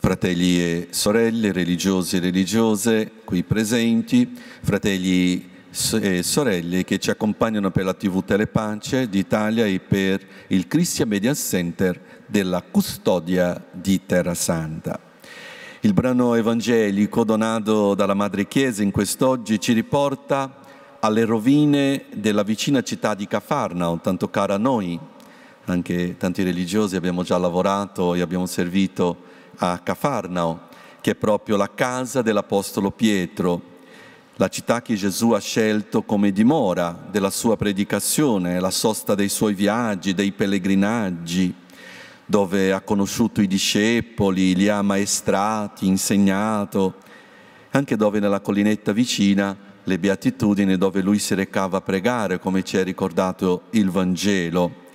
fratelli e sorelle, religiosi e religiose qui presenti, fratelli e sorelle che ci accompagnano per la TV Telepace d'Italia e per il Christian Media Center della Custodia di Terra Santa. Il brano evangelico donato dalla Madre Chiesa in quest'oggi ci riporta alle rovine della vicina città di Cafarnao, tanto cara a noi. Anche tanti religiosi abbiamo già lavorato e abbiamo servito a Cafarnao, che è proprio la casa dell'Apostolo Pietro, la città che Gesù ha scelto come dimora della sua predicazione, la sosta dei suoi viaggi, dei pellegrinaggi, dove ha conosciuto i discepoli, li ha maestrati, insegnato, anche dove nella collinetta vicina le beatitudini dove lui si recava a pregare, come ci è ricordato il Vangelo.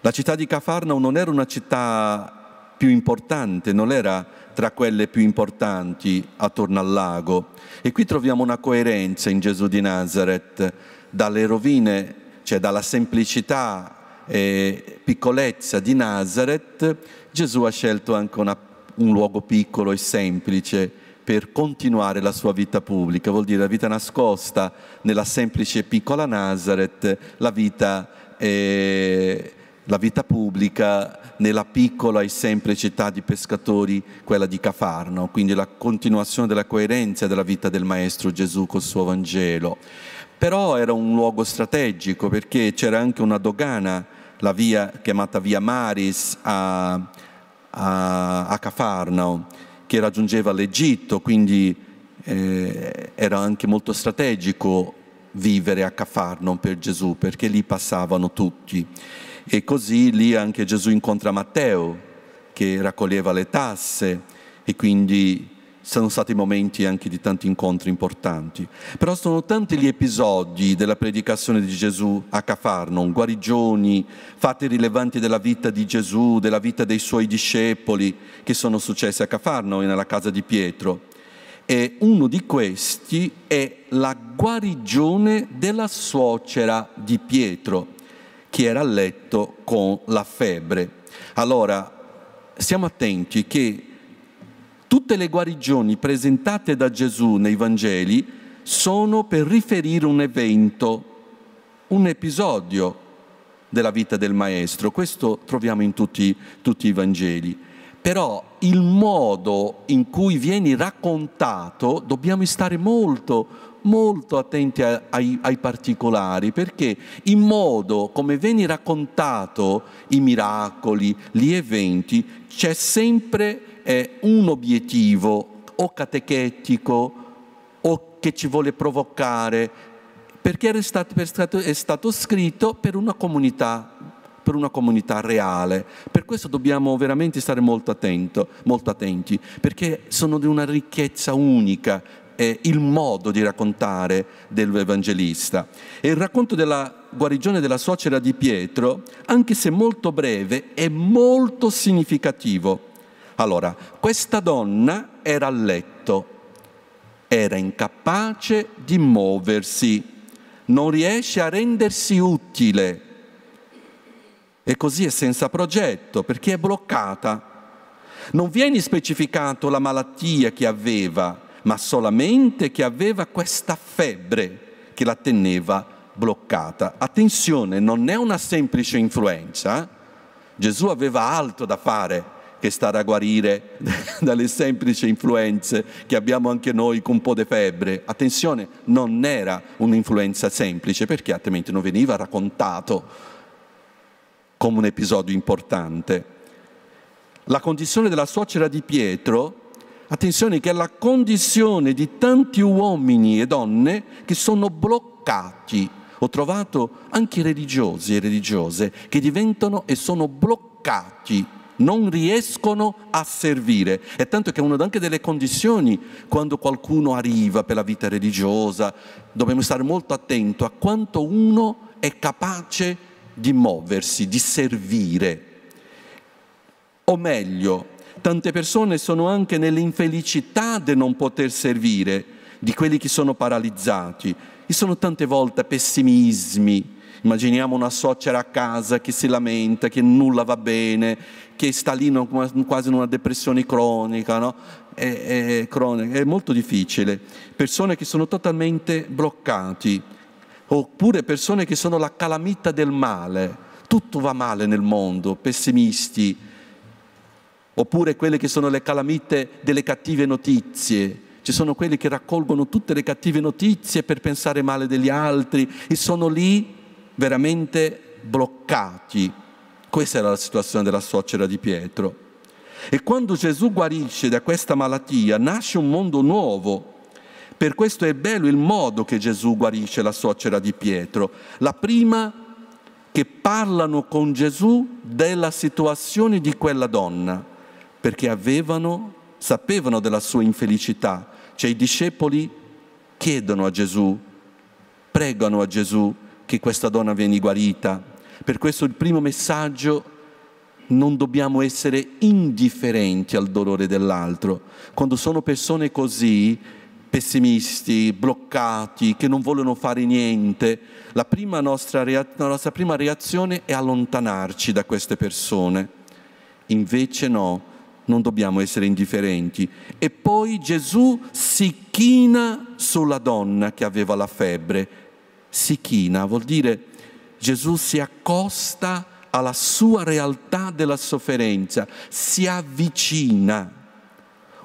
La città di Cafarnao non era una città più importante, non era tra quelle più importanti attorno al lago. E qui troviamo una coerenza in Gesù di Nazareth, dalle rovine, cioè dalla semplicità e piccolezza di Nazareth, Gesù ha scelto anche una, un luogo piccolo e semplice per continuare la sua vita pubblica, vuol dire la vita nascosta nella semplice e piccola Nazareth, la vita... Eh, la vita pubblica nella piccola e semplice città di pescatori, quella di Cafarno, quindi la continuazione della coerenza della vita del Maestro Gesù col suo Vangelo. Però era un luogo strategico perché c'era anche una dogana, la via chiamata Via Maris a, a, a Cafarno, che raggiungeva l'Egitto, quindi eh, era anche molto strategico vivere a Cafarno per Gesù, perché lì passavano tutti. E così lì anche Gesù incontra Matteo che raccoglieva le tasse e quindi sono stati momenti anche di tanti incontri importanti. Però sono tanti gli episodi della predicazione di Gesù a Cafarnon, guarigioni, fatti rilevanti della vita di Gesù, della vita dei suoi discepoli che sono successi a Cafarnon e nella casa di Pietro. E uno di questi è la guarigione della suocera di Pietro chi era a letto con la febbre. Allora, siamo attenti che tutte le guarigioni presentate da Gesù nei Vangeli sono per riferire un evento, un episodio della vita del Maestro. Questo troviamo in tutti, tutti i Vangeli. Però il modo in cui viene raccontato dobbiamo stare molto, molto attenti ai, ai particolari, perché il modo come viene raccontato i miracoli, gli eventi, c'è sempre eh, un obiettivo o catechetico o che ci vuole provocare, perché è stato, è stato, è stato scritto per una comunità per una comunità reale. Per questo dobbiamo veramente stare molto, attento, molto attenti, perché sono di una ricchezza unica è il modo di raccontare dell'Evangelista. E il racconto della guarigione della suocera di Pietro, anche se molto breve, è molto significativo. Allora, questa donna era a letto, era incapace di muoversi, non riesce a rendersi utile. E così è senza progetto, perché è bloccata. Non viene specificato la malattia che aveva, ma solamente che aveva questa febbre che la teneva bloccata. Attenzione, non è una semplice influenza. Gesù aveva altro da fare che stare a guarire dalle semplici influenze che abbiamo anche noi con un po' di febbre. Attenzione, non era un'influenza semplice perché altrimenti non veniva raccontato come un episodio importante. La condizione della suocera di Pietro Attenzione che è la condizione di tanti uomini e donne che sono bloccati. Ho trovato anche religiosi e religiose che diventano e sono bloccati, non riescono a servire. E tanto che è una anche delle condizioni quando qualcuno arriva per la vita religiosa, dobbiamo stare molto attenti a quanto uno è capace di muoversi, di servire. O meglio, tante persone sono anche nell'infelicità di non poter servire, di quelli che sono paralizzati. Ci sono tante volte pessimismi. Immaginiamo una suocera a casa che si lamenta, che nulla va bene, che sta lì no, quasi in una depressione cronica, no? è, è, cronica. è molto difficile. Persone che sono totalmente bloccati, oppure persone che sono la calamita del male. Tutto va male nel mondo, pessimisti, oppure quelle che sono le calamite delle cattive notizie. Ci sono quelli che raccolgono tutte le cattive notizie per pensare male degli altri e sono lì veramente bloccati. Questa era la situazione della suocera di Pietro. E quando Gesù guarisce da questa malattia, nasce un mondo nuovo. Per questo è bello il modo che Gesù guarisce la suocera di Pietro. La prima che parlano con Gesù della situazione di quella donna perché avevano, sapevano della sua infelicità. Cioè i discepoli chiedono a Gesù, pregano a Gesù che questa donna viene guarita. Per questo il primo messaggio non dobbiamo essere indifferenti al dolore dell'altro. Quando sono persone così, pessimisti, bloccati, che non vogliono fare niente, la, prima nostra, la nostra prima reazione è allontanarci da queste persone. Invece no, non dobbiamo essere indifferenti. E poi Gesù si china sulla donna che aveva la febbre. Si china vuol dire Gesù si accosta alla sua realtà della sofferenza, si avvicina.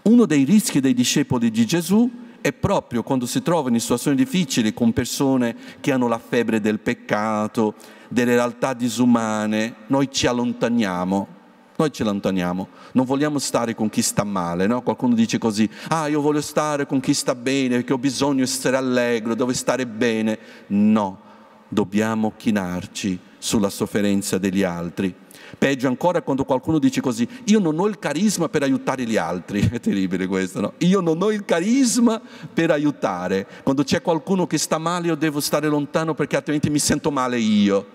Uno dei rischi dei discepoli di Gesù è proprio quando si trovano in situazioni difficili con persone che hanno la febbre del peccato, delle realtà disumane, noi ci allontaniamo noi ce l'antoniamo, non vogliamo stare con chi sta male, no? qualcuno dice così, ah io voglio stare con chi sta bene, perché ho bisogno di essere allegro, devo stare bene, no, dobbiamo chinarci sulla sofferenza degli altri. Peggio ancora quando qualcuno dice così, io non ho il carisma per aiutare gli altri, è terribile questo, no? Io non ho il carisma per aiutare. Quando c'è qualcuno che sta male io devo stare lontano perché altrimenti mi sento male io.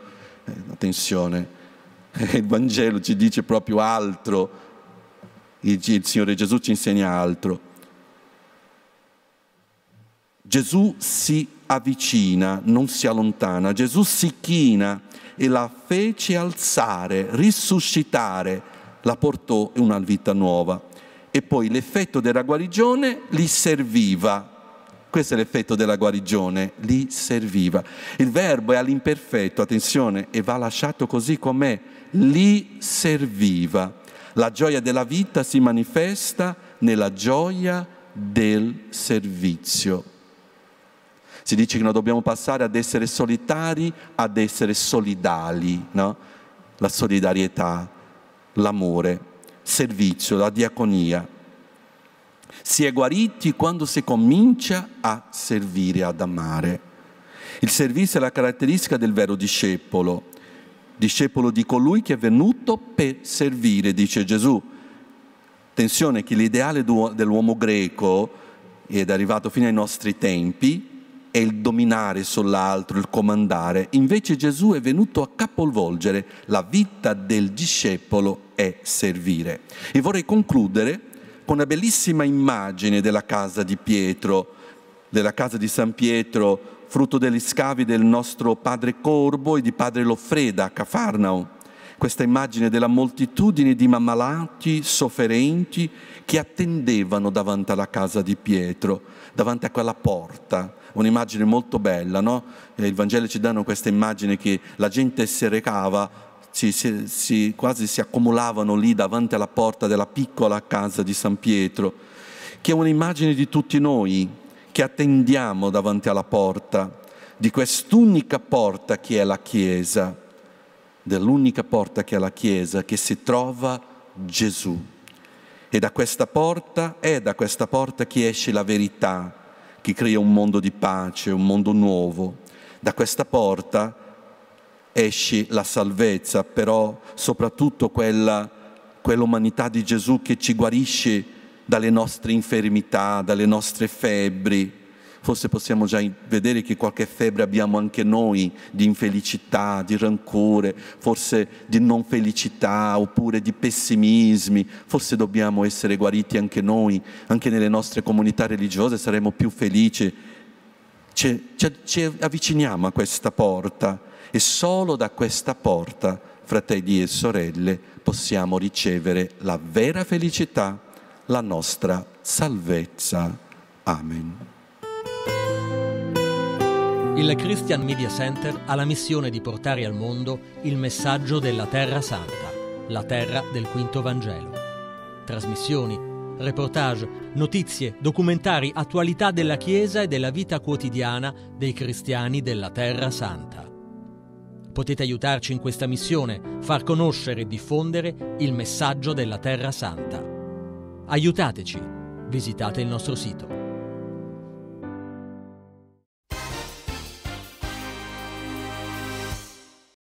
Eh, attenzione, il Vangelo ci dice proprio altro, il Signore Gesù ci insegna altro. Gesù si avvicina, non si allontana, Gesù si china e la fece alzare, risuscitare, la portò in una vita nuova. E poi l'effetto della guarigione gli serviva questo è l'effetto della guarigione, li serviva. Il verbo è all'imperfetto, attenzione, e va lasciato così com'è, li serviva. La gioia della vita si manifesta nella gioia del servizio. Si dice che noi dobbiamo passare ad essere solitari, ad essere solidali, no? la solidarietà, l'amore, servizio, la diaconia. Si è guariti quando si comincia a servire, ad amare. Il servizio è la caratteristica del vero discepolo, discepolo di colui che è venuto per servire, dice Gesù. Attenzione che l'ideale dell'uomo greco ed è arrivato fino ai nostri tempi è il dominare sull'altro, il comandare. Invece Gesù è venuto a capovolgere la vita del discepolo è servire. E vorrei concludere una bellissima immagine della casa di Pietro, della casa di San Pietro, frutto degli scavi del nostro padre Corbo e di padre Loffreda a Cafarnao. Questa immagine della moltitudine di ammalati, sofferenti, che attendevano davanti alla casa di Pietro, davanti a quella porta. Un'immagine molto bella, no? Eh, il Vangelo ci danno questa immagine che la gente si recava si, si, si, quasi si accumulavano lì davanti alla porta della piccola casa di San Pietro, che è un'immagine di tutti noi che attendiamo davanti alla porta, di quest'unica porta che è la Chiesa, dell'unica porta che è la Chiesa, che si trova Gesù. E da questa porta è da questa porta che esce la verità, che crea un mondo di pace, un mondo nuovo. Da questa porta esci la salvezza, però soprattutto quella, quell'umanità di Gesù che ci guarisce dalle nostre infermità, dalle nostre febbri. Forse possiamo già vedere che qualche febbre abbiamo anche noi di infelicità, di rancore, forse di non felicità oppure di pessimismi. Forse dobbiamo essere guariti anche noi, anche nelle nostre comunità religiose saremo più felici. Ci, ci, ci avviciniamo a questa porta e solo da questa porta, fratelli e sorelle, possiamo ricevere la vera felicità, la nostra salvezza. Amen. Il Christian Media Center ha la missione di portare al mondo il messaggio della Terra Santa, la terra del Quinto Vangelo. Trasmissioni, reportage, notizie, documentari, attualità della Chiesa e della vita quotidiana dei cristiani della Terra Santa. Potete aiutarci in questa missione, far conoscere e diffondere il messaggio della Terra Santa. Aiutateci, visitate il nostro sito.